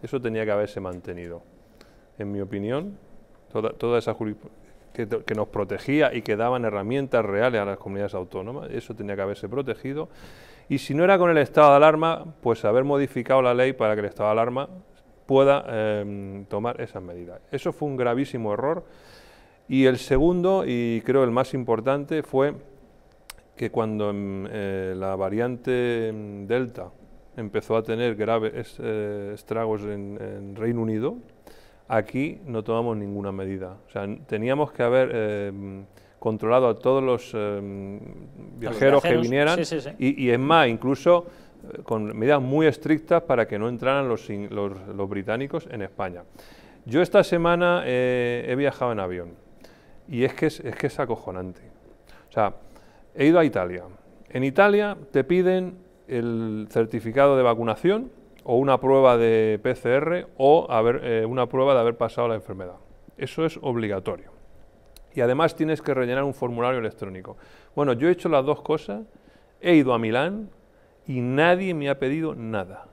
eso tenía que haberse mantenido. En mi opinión, toda, esa que, que, nos protegía y que daban herramientas reales a las comunidades autónomas, eso tenía que haberse protegido. Y si no era con el estado de alarma, pues haber modificado la ley para que el estado de alarma pueda em, tomar esas medidas. Eso fue un gravísimo error. Y el segundo, y creo el más importante, fue que cuando em, eh, la variante em, Delta empezó a tener graves eh, estragos en, Reino Unido, aquí no tomamos ninguna medida. O sea, teníamos que haber em, controlado a todos los, em, viajeros, que vinieran Y, es más, incluso eh, con medidas muy estrictas para que no entraran los, los, británicos en España. Yo esta semana eh, he viajado en avión y es que es, es que es acojonante. O sea, he ido a Italia. En Italia te piden el certificado de vacunación o una prueba de PCR o haber, eh, una prueba de haber pasado la enfermedad. Eso es obligatorio. Y además tienes que rellenar un formulario electrónico. Bueno, yo he hecho las dos cosas, he ido a Milán y nadie me ha pedido nada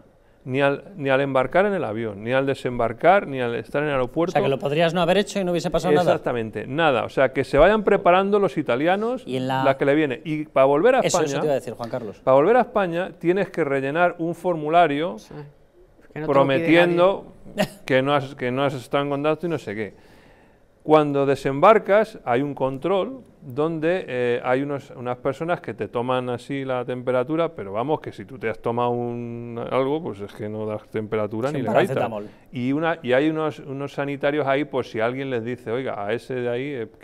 ni al, ni al embarcar en el avión, ni al desembarcar, ni al estar en el aeropuerto. O sea, que lo podrías no haber hecho y no hubiese pasado nada. Exactamente, nada. O sea, que se vayan preparando los italianos la... que le viene. Y para volver a España... iba a decir, Juan Carlos. Para volver a España tienes que rellenar un formulario prometiendo que que no has estado en contacto y no sé qué. Cuando desembarcas hay un control donde eh, hay unos, unas personas que te toman así la temperatura, pero vamos, que si tú te has tomado un, algo, pues es que no das temperatura ni la gaita. Y, una, y hay unos, unos sanitarios ahí, pues si alguien les dice, oiga, a ese de ahí... Eh, que